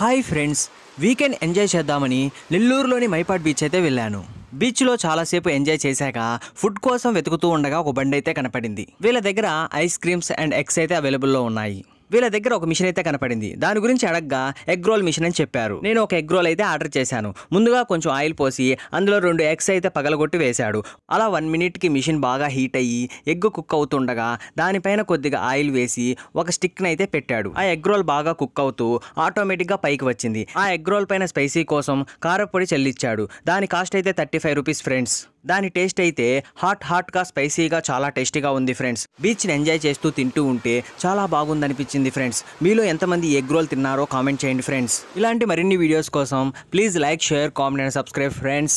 hi friends weekend enjoy చేద్దామని నెల్లూరులోని మైపాట్ beach అయితే వెళ్ళాను బీచ్లో చాలాసేపు ఎంజాయ్ చేశాక ఫుడ్ కోసం వెతుకుతూ ఉండగా ఒక బండి అయితే కనపడింది వీళ్ళ దగ్గర ఐస్ క్రీమ్స్ అండ్ ఎగ్స్ అయితే అవైలబుల్లో ఉన్నాయి వీళ్ళ దగ్గర ఒక మిషన్ అయితే కనపడింది దాని గురించి అడగ్గా ఎగ్ రోల్ మిషన్ అని చెప్పారు నేను ఒక ఎగ్ రోల్ అయితే ఆర్డర్ చేశాను ముందుగా కొంచెం ఆయిల్ పోసి అందులో రెండు ఎగ్స్ అయితే పగలగొట్టి వేశాడు అలా వన్ మినిట్కి మిషన్ బాగా హీట్ అయ్యి ఎగ్ కుక్ అవుతుండగా దానిపైన కొద్దిగా ఆయిల్ వేసి ఒక స్టిక్ని అయితే పెట్టాడు ఆ ఎగ్ రోల్ బాగా కుక్ అవుతూ ఆటోమేటిక్గా పైకి వచ్చింది ఆ ఎగ్ రోల్ పైన స్పైసీ కోసం కారపొడి చెల్లించాడు దాని కాస్ట్ అయితే థర్టీ ఫైవ్ రూపీస్ ఫ్రెండ్స్ దాని టేస్ట్ అయితే హాట్ హాట్గా స్పైసీగా చాలా టేస్టీగా ఉంది ఫ్రెండ్స్ బీచ్ని ఎంజాయ్ చేస్తూ తింటూ ఉంటే చాలా బాగుందనిపించింది నచ్చింది ఫ్రెండ్స్ మీలో ఎంతమంది ఎగ్ రోల్ తిన్నారో కామెంట్ చేయండి ఫ్రెండ్స్ ఇలాంటి మరిన్ని వీడియోస్ కోసం please like share comment and subscribe friends